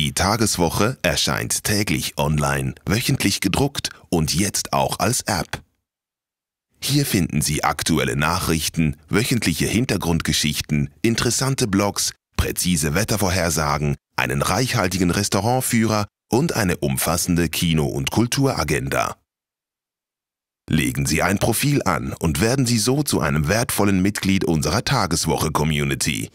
Die Tageswoche erscheint täglich online, wöchentlich gedruckt und jetzt auch als App. Hier finden Sie aktuelle Nachrichten, wöchentliche Hintergrundgeschichten, interessante Blogs, präzise Wettervorhersagen, einen reichhaltigen Restaurantführer und eine umfassende Kino- und Kulturagenda. Legen Sie ein Profil an und werden Sie so zu einem wertvollen Mitglied unserer Tageswoche-Community.